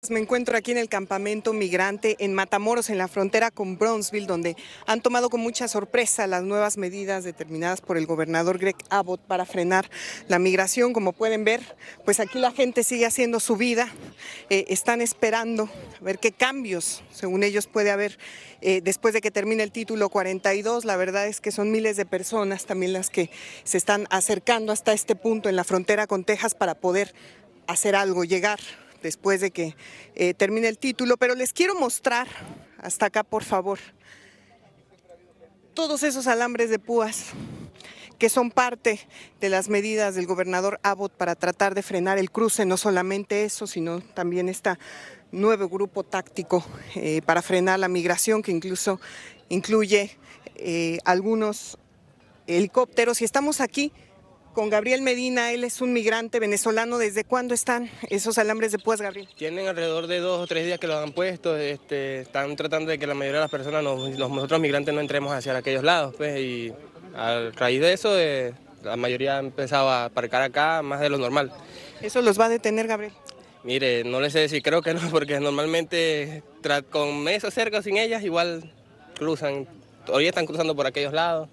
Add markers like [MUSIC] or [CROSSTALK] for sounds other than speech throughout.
Pues me encuentro aquí en el campamento migrante en Matamoros, en la frontera con Brownsville, donde han tomado con mucha sorpresa las nuevas medidas determinadas por el gobernador Greg Abbott para frenar la migración. Como pueden ver, pues aquí la gente sigue haciendo su vida, eh, están esperando a ver qué cambios, según ellos, puede haber eh, después de que termine el título 42. La verdad es que son miles de personas también las que se están acercando hasta este punto en la frontera con Texas para poder hacer algo, llegar después de que eh, termine el título, pero les quiero mostrar, hasta acá por favor, todos esos alambres de púas que son parte de las medidas del gobernador Abbott para tratar de frenar el cruce, no solamente eso, sino también este nuevo grupo táctico eh, para frenar la migración, que incluso incluye eh, algunos helicópteros. Y estamos aquí con Gabriel Medina. Él es un migrante venezolano. ¿Desde cuándo están esos alambres de púas, Gabriel? Tienen alrededor de dos o tres días que los han puesto. Este, están tratando de que la mayoría de las personas, nosotros migrantes, no entremos hacia aquellos lados. Pues, y a raíz de eso, eh, la mayoría ha empezado a aparcar acá más de lo normal. ¿Eso los va a detener, Gabriel? Mire, no les sé decir, creo que no, [LAUGHS] porque normalmente con meses cerca sin ellas igual cruzan. Hoy están cruzando por aquellos lados.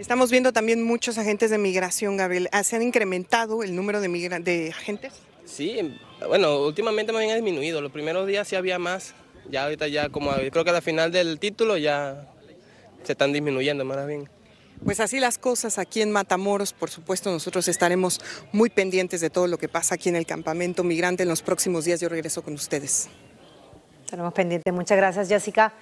Estamos viendo también muchos agentes de migración, Gabriel. Ah, ¿Se han incrementado el número de, agentes? Sí, bueno, últimamente me ha disminuido. Los primeros días sí había más. Ya ahorita ya como creo que a la final del título ya se están disminuyendo más bien. Pues así las cosas aquí en Matamoros, por supuesto nosotros estaremos muy pendientes de todo lo que pasa aquí en el campamento migrante en los próximos días. Yo regreso con ustedes. Estaremos pendientes. Muchas gracias, Jessica.